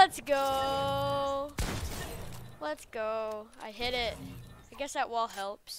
Let's go. Let's go. I hit it. I guess that wall helps.